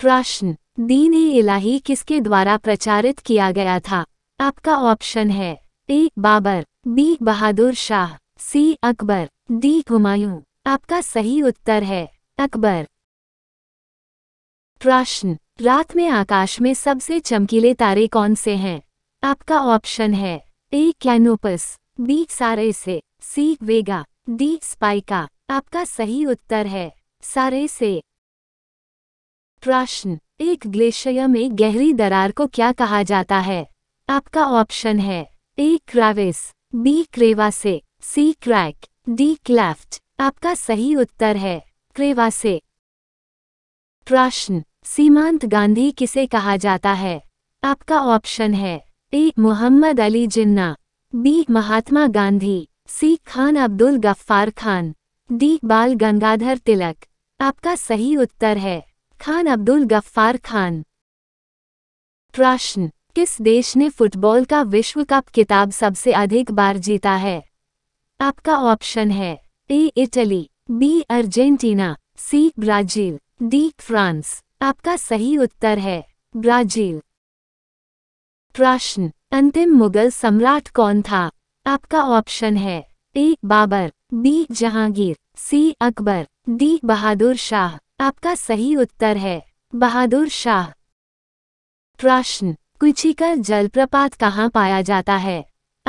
प्रश्न दीन ए इलाही किसके द्वारा प्रचारित किया गया था आपका ऑप्शन है A Babur B Bahadur Shah C Akbar D Humayun आपका सही उत्तर है अकबर प्रश्न रात में आकाश में सबसे चमकीले तारे कौन से हैं आपका ऑप्शन है ए कैनोपस बी सारे से सी वेगा डी स्पाइका आपका सही उत्तर है सारे से प्रश्न एक ग्लेशियर में गहरी दरार को क्या कहा जाता है आपका ऑप्शन है A crevice B crevasse C crack D cleft आपका सही उत्तर है क्रेवासे प्रश्न सीमांत गांधी किसे कहा जाता है आपका ऑप्शन है A Mohammad Ali Jinnah B Mahatma Gandhi C Khan Abdul Ghaffar Khan D Bal Gangadhar तिलक आपका सही उत्तर है खान अब्दुल गफ्फार खान प्रश्न किस देश ने फुटबॉल का विश्व कप किताब सबसे अधिक बार जीता है आपका ऑप्शन है A Italy B Argentina C Brazil D France आपका सही उत्तर है ब्राजील प्रश्न अंतिम मुगल सम्राट कौन था आपका ऑप्शन है A Babur B Jahangir C Akbar D Bahadur Shah आपका सही उत्तर है बहादुर शाह प्रश्न कुचिकर जलप्रपात कहाँ पाया जाता है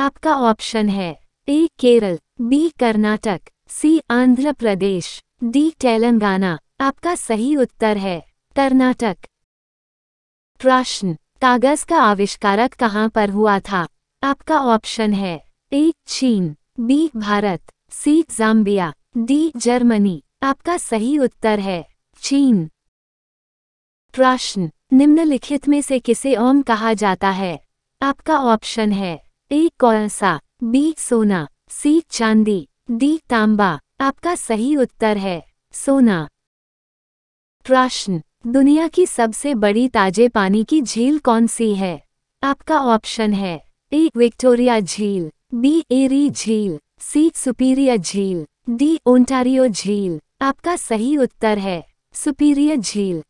आपका ऑप्शन है A Kerala B Karnataka C Andhra Pradesh D Telangana आपका सही उत्तर है कर्नाटक प्रश्न कागज का आविष्कारक कहाँ पर हुआ था आपका ऑप्शन है ए चीन B Bharat C Zambia D Germany आपका सही उत्तर है चीन प्रश्न निम्नलिखित में से किसे ओम कहा जाता है आपका ऑप्शन है ए कोयसा बी सोना सी चांदी डी तांबा आपका सही उत्तर है सोना प्रश्न दुनिया की सबसे बड़ी ताजे पानी की झील कौन सी है आपका ऑप्शन है ए विक्टोरिया झील बी एरी झील सी सुपीरिया झील डी ओंटारियो झील आपका सही उत्तर है Superior Jail